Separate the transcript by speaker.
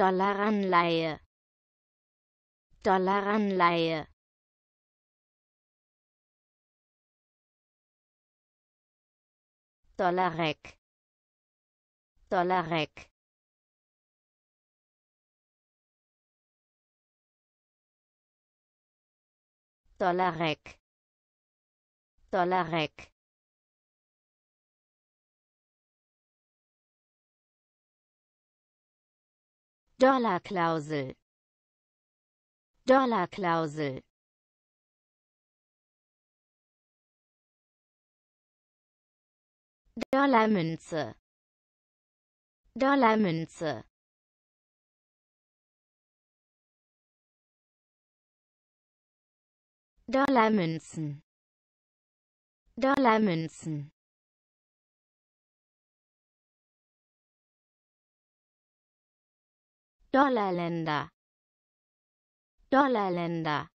Speaker 1: Dollaranleihe Dollaranleihe Dollarek Dollarek Dollarek Dollarek Dollarklausel Dollarklausel Dollarmünze Dollarmünze Dollarmünzen Dollarmünzen Dollarländer Dollarländer